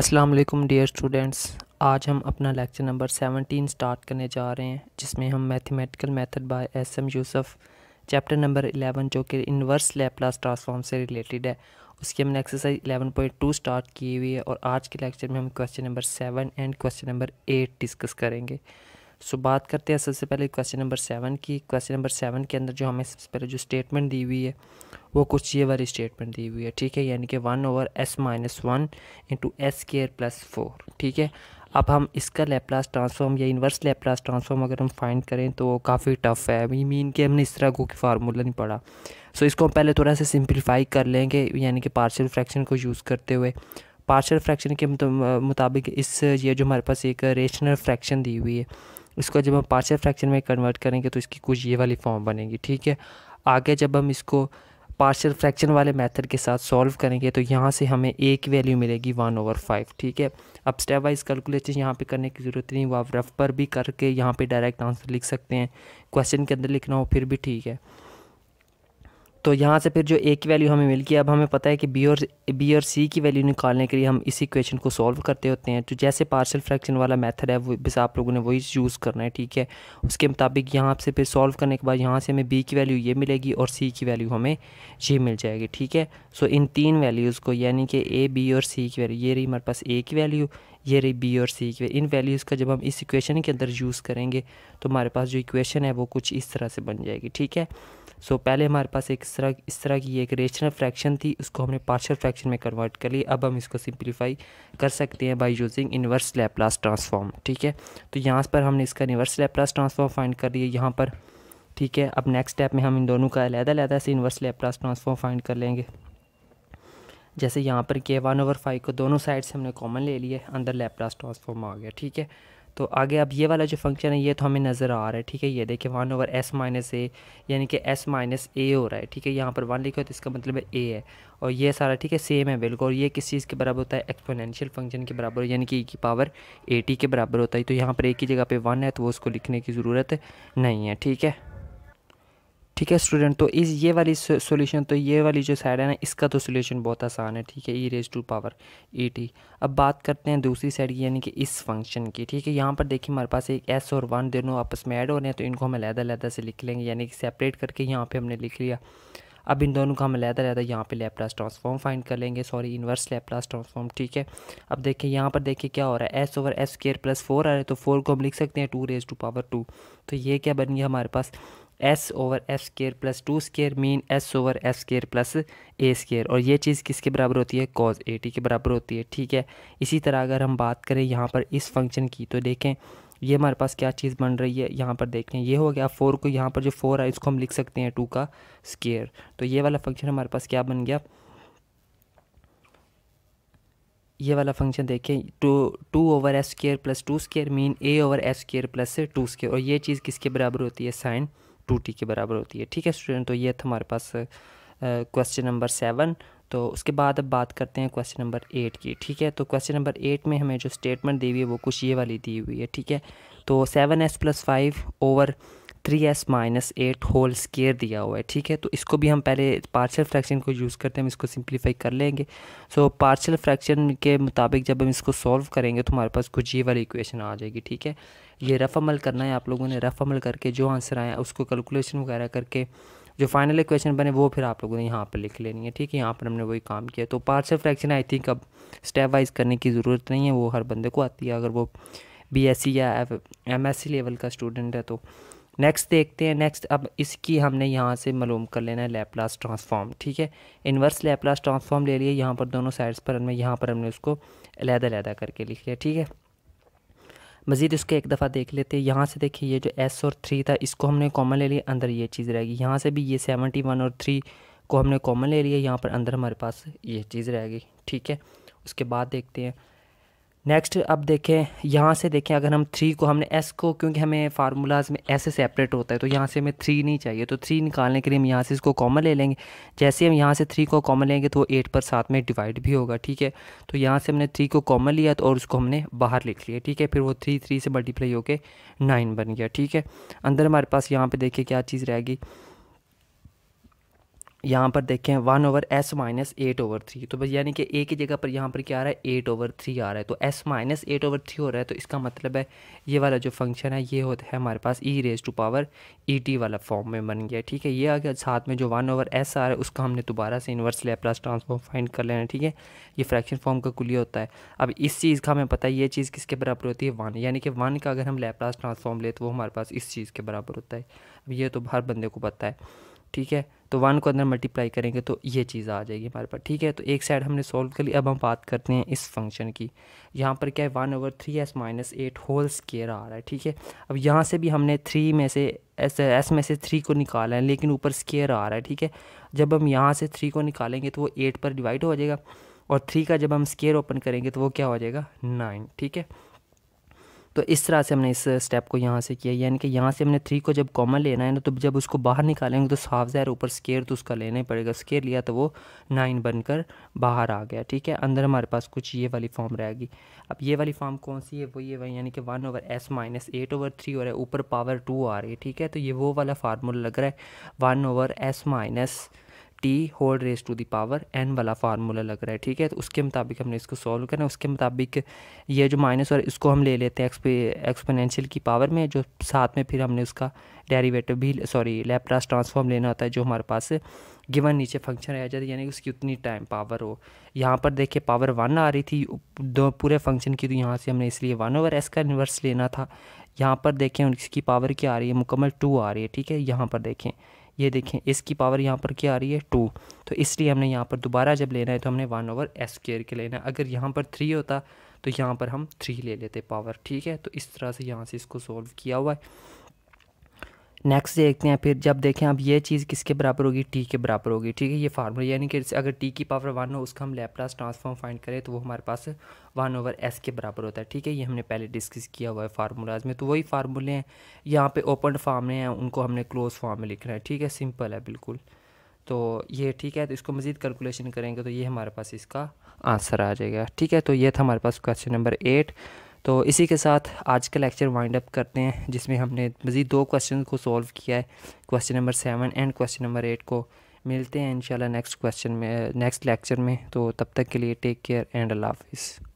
अस्सलाम वालेकुम dear students आज हम अपना लेक्चर नंबर 17 स्टार्ट करने जा रहे हैं जिसमें हम mathematical method by S M Yusuf chapter number 11 जो कि इन्वर्स लैपलास ट्रांसफॉर्म से रिलेटेड है उसकी हमने एक्सरसाइज 11.2 स्टार्ट की हुई है और आज के लेक्चर में हम question number seven and question number eight discuss करेंगे सो बात करते हैं सबसे पहले क्वेश्चन नंबर सेवन की क्वेश्चन नंबर सेवन के अंदर जो हमें सबसे पहले जो स्टेटमेंट दी हुई है वो कुछ ये वाली स्टेटमेंट दी हुई है ठीक है यानी कि one over S minus one into S square plus four ठीक है अब हम इसका लेप्लास ट्रांसफॉर्म या इन्वर्स लेप्लास ट्रांसफॉर्म अगर हम फाइंड करें तो काफ़ी टफ है वी मीन कि हमने इस तरह को कि फार्मूला नहीं पढ़ा सो so, इसको हम पहले थोड़ा सा सिंप्लीफाई कर लेंगे यानी कि पार्शियल फ्रैक्शन को यूज़ करते हुए पार्शियल फ्रैक्शन के मुताबिक इस ये जो हमारे पास एक रेशनल फ्रैक्शन दी हुई है उसको जब हम पार्शियल फ्रैक्शन में कन्वर्ट करेंगे तो इसकी कुछ ये वाली फॉर्म बनेगी ठीक है आगे जब हम इसको पार्शियल फ्रैक्शन वाले मेथड के साथ सॉल्व करेंगे तो यहाँ से हमें एक वैल्यू मिलेगी वन ओवर फाइव ठीक है अब स्टेप वाइज कैलकुलेशन यहाँ पे करने की ज़रूरत नहीं वो आप रफ पर भी करके यहाँ पे डायरेक्ट आंसर लिख सकते हैं क्वेश्चन के अंदर लिखना हो फिर भी ठीक है तो यहाँ से फिर जो ए की वैल्यू हमें मिल गई अब हमें पता है कि बी और बी और सी की वैल्यू निकालने के लिए हम इसी क्वेश्चन को सॉल्व करते होते हैं तो जैसे पार्शल फ्रैक्शन वाला मेथड है वो बस आप लोगों ने वही यूज़ करना है ठीक है उसके मुताबिक यहाँ से फिर सॉल्व करने के बाद यहाँ से हमें बी की वैल्यू ये मिलेगी और सी की वैल्यू हमें ये मिल जाएगी ठीक है सो इन तीन वैल्यूज़ को यानी कि ए बी और सी की वैल्यू ये रही हमारे पास ए की वैल्यू ये रही बी और सी की इन वैल्यूज़ का जब हम इस इक्वेशन के अंदर यूज़ करेंगे तो हमारे पास जो इक्वेशन है वो कुछ इस तरह से बन जाएगी ठीक है सो so, पहले हमारे पास एक तरह इस तरह की एक रेशनल फ्रैक्शन थी उसको हमने पार्शल फ्रैक्शन में कन्वर्ट कर लिया अब हम इसको सिंप्लीफाई कर सकते हैं by using inverse Laplace transform ठीक है तो यहाँ पर हमने इसका इन्वर्स लैपलास ट्रांसफॉर्म फाइंड कर लिया यहाँ पर ठीक है अब नेक्स्ट स्टेप में हम इन दोनों का अलहदा अलहदा से इन्वर्स लैपलास ट्रांसफॉर्म फाइंड कर लेंगे जैसे यहाँ पर के वन ओवर फाइव को दोनों साइड से हमने कॉमन ले लिया अंदर लेपलास ट्रांसफॉर्म आ गया ठीक है तो आगे अब ये वाला जो फंक्शन है ये तो हमें नज़र आ रहा है ठीक है ये देखिए one over S minus A यानी कि एस माइनस ए हो रहा है ठीक है यहाँ पर वन लिखा है तो इसका मतलब है ए है और ये सारा ठीक है सेम है बिल्कुल और ये किस चीज़ के बराबर होता है एक्सपोनेंशियल फंक्शन के बराबर यानी कि ई e की पावर ए टी के बराबर होता है तो यहाँ पर एक ही जगह पर वन है तो वो उसको लिखने की ज़रूरत नहीं है ठीक है ठीक है स्टूडेंट तो इस ये वाली सॉल्यूशन तो ये वाली जो साइड है ना इसका तो सॉल्यूशन बहुत आसान है ठीक है e raise to power e T अब बात करते हैं दूसरी साइड की यानी कि इस फंक्शन की ठीक है यहाँ पर देखिए हमारे पास एक एस और वन दोनों आपस में ऐड हो रहे हैं तो इनको हम अलहदा अलहदा से लिख लेंगे यानी कि सेपरेट करके यहाँ पर हमने लिख लिया अब इन दोनों का हम लहदा लहदा यहाँ पे लेप्लास ट्रांसफॉर्म फाइंड कर लेंगे सॉरी इन्वर्स लेप्लास ट्रांसफॉर्म ठीक है अब देखिए यहाँ पर देखिए क्या हो रहा है S over S square plus four आ रहा है तो फोर को हम लिख सकते हैं two raise to power two तो ये क्या बन गया हमारे पास S over F square plus two square mean S over F square plus A square और ये चीज़ किसके बराबर होती है कॉज ए टी के बराबर होती है ठीक है इसी तरह अगर हम बात करें यहाँ पर इस फंक्शन की तो देखें ये हमारे पास क्या चीज़ बन रही है यहाँ पर देखें ये हो गया फोर को यहाँ पर जो फोर है इसको हम लिख सकते हैं टू का स्केयर तो ये वाला फंक्शन हमारे पास क्या बन गया ये वाला फंक्शन देखें two two over S square plus two square mean A over S square plus two square और ये चीज़ किसके बराबर होती है साइन टू टी के बराबर होती है ठीक है स्टूडेंट तो ये था हमारे पास क्वेश्चन नंबर सेवन तो उसके बाद अब बात करते हैं क्वेश्चन नंबर एट की ठीक है तो क्वेश्चन नंबर एट में हमें जो स्टेटमेंट दी हुई है वो कुछ ये वाली दी हुई है ठीक है तो seven S plus five over three S minus eight whole square दिया हुआ है ठीक है तो इसको भी हम पहले पार्शियल फ्रैक्शन को यूज़ करते हैं हम इसको सिंप्लीफाई कर लेंगे सो so, पार्शियल फ्रैक्शन के मुताबिक जब हम इसको सॉल्व करेंगे तो हमारे पास कुछ ये वाली इक्वेशन आ जाएगी ठीक है ये रफ़ अमल करना है आप लोगों ने रफ़ अमल करके जो आंसर आया उसको कैलकुलेशन वगैरह करके जो फाइनल इक्वेशन बने वो फिर आप लोगों ने यहाँ पर लिख लेनी है ठीक है यहाँ पर हमने वही काम किया तो पार्शियल फ्रैक्शन आई थिंक अब स्टेप वाइज करने की ज़रूरत नहीं है वो हर बंदे को आती है अगर वो बी या एम लेवल का स्टूडेंट है तो नेक्स्ट देखते हैं नेक्स्ट अब इसकी हमने यहाँ से मालूम कर लेना है लेप्लास ट्रांसफॉर्म ठीक है इन्वर्स लेप्लास ट्रांसफॉर्म ले लिए यहाँ पर दोनों साइड्स पर हमने यहाँ पर हमने उसको अलहदा अलहदा करके लिख लिया ठीक है मज़ीद इसको एक दफ़ा देख लेते हैं यहाँ से देखिए ये जो एस और थ्री था इसको हमने कॉमन ले लिया अंदर ये चीज़ रहेगी यहाँ से भी ये सेवेंटी वन और थ्री को हमने कॉमन ले लिया यहाँ पर अंदर हमारे पास ये चीज़ रहेगी ठीक है उसके बाद देखते हैं नेक्स्ट अब देखें यहाँ से देखें अगर हम थ्री को हमने एस को क्योंकि हमें फार्मूलाज में एस सेपरेट होता है तो यहाँ से हमें थ्री नहीं चाहिए तो थ्री निकालने के लिए हम यहाँ से इसको कॉमन ले लेंगे जैसे हम यहाँ से थ्री को कॉमन लेंगे तो वो एट पर साथ में डिवाइड भी होगा ठीक है तो यहाँ से हमने थ्री को कॉमन लिया तो और उसको हमने बाहर लिख लिया ठीक है फिर वो थ्री थ्री से मल्टीप्लाई होकर नाइन बन गया ठीक है अंदर हमारे पास यहाँ पर देखिए क्या चीज़ रहेगी यहाँ पर देखें one over S minus eight over three तो बस यानी कि ए की जगह पर यहाँ पर क्या आ रहा है एट ओवर थ्री आ रहा है तो s minus eight over three हो रहा है तो इसका मतलब है ये वाला जो फंक्शन है ये होता है हमारे पास e raise to power e t वाला फॉर्म में बन गया ठीक है ये आ गया साथ में जो वन ओवर एस आ रहा है उसका हमने दोबारा से इन्वर्स लेप्लास ट्रांसफॉर्म फाइंड कर लेना ठीक है ये फ्रैक्शन फॉर्म का कुल होता है अब इस चीज़ का हमें पता है ये चीज़ किसके बराबर होती है वन यानी कि वन का अगर हम लेप्लास ट्रांसफॉर्म ले तो वो हमारे पास इस चीज़ के बराबर होता है अब ये तो हर बंदे को पता है ठीक है तो वन को अंदर मल्टीप्लाई करेंगे तो ये चीज़ आ जाएगी हमारे पास ठीक है तो एक साइड हमने सॉल्व कर ली अब हम बात करते हैं इस फंक्शन की यहाँ पर क्या है one over three S minus eight whole square आ रहा है ठीक है अब यहाँ से भी हमने थ्री में से एस एस में से थ्री को निकाला है लेकिन ऊपर स्केयर आ रहा है ठीक है जब हम यहाँ से थ्री को निकालेंगे तो वो एट पर डिवाइड हो जाएगा और थ्री का जब हम स्केयर ओपन करेंगे तो वो क्या हो जाएगा नाइन ठीक है तो इस तरह से हमने इस स्टेप को यहाँ से किया यानी कि यहाँ से हमने थ्री को जब कॉमन लेना है ना तो जब उसको बाहर निकालेंगे तो साफ ज़ाहिर ऊपर स्केयर तो उसका लेना पड़ेगा स्केयर लिया तो वो नाइन बनकर बाहर आ गया ठीक है अंदर हमारे पास कुछ ये वाली फॉर्म रहेगी अब ये वाली फॉर्म कौन सी है वो ये वही यानी कि one over S minus eight over three हो रहा है ऊपर पावर टू आ रही है ठीक है तो ये वो वाला फार्मूला लग रहा है one over S minus t whole raise to the power n वाला फार्मूला लग रहा है ठीक है तो उसके मुताबिक हमने इसको सॉल्व करना है उसके मुताबिक ये जो माइनस और इसको हम ले लेते हैं एक्सपोनेंशियल की पावर में जो साथ में फिर हमने उसका डेरिवेटिव भी सॉरी लेपरास ट्रांसफॉर्म लेना होता है जो हमारे पास गिवन नीचे फंक्शन रह जाता है यानी कि उसकी उतनी टाइम पावर हो यहाँ पर देखिए पावर वन आ रही थी दो पूरे फंक्शन की तो यहाँ से हमने इसलिए वन ओवर एस का इन्वर्स लेना था यहाँ पर देखें उसकी पावर क्या आ रही है मुकम्मल टू आ रही है ठीक है यहाँ पर देखें ये देखें इसकी पावर यहाँ पर क्या आ रही है टू तो इसलिए हमने यहाँ पर दोबारा जब लेना है तो हमने वन ओवर एस स्क्र के लेना है अगर यहाँ पर थ्री होता तो यहाँ पर हम थ्री ले लेते पावर ठीक है तो इस तरह से यहाँ से इसको सॉल्व किया हुआ है नेक्स्ट देखते हैं फिर जब देखें अब ये चीज़ किसके बराबर होगी टी के बराबर होगी ठीक है ये फार्मूला यानी कि अगर टी की पावर वन हो उसका हम लैपलास ट्रांसफॉर्म फाइंड करें तो वो हमारे पास वन ओवर एस के बराबर होता है ठीक है ये हमने पहले डिस्कस किया हुआ है फार्मूलाज में तो वही फार्मूले हैं यहाँ पर ओपन फार्मे हैं उनको हमने क्लोज फॉर्म में लिखना है ठीक है सिंपल है बिल्कुल तो ये ठीक है तो इसको मज़ीद कैलकुलेशन करेंगे तो ये हमारे पास इसका आंसर आ जाएगा ठीक है तो ये था हमारे पास क्वेश्चन नंबर एट तो इसी के साथ आज का लेक्चर वाइंड अप करते हैं जिसमें हमने मज़ीद दो क्वेश्चन को सॉल्व किया है question number seven and question number eight को मिलते हैं इंशाल्लाह नेक्स्ट क्वेश्चन में नेक्स्ट लेक्चर में तो तब तक के लिए टेक केयर एंड अल्लाह हाफिज़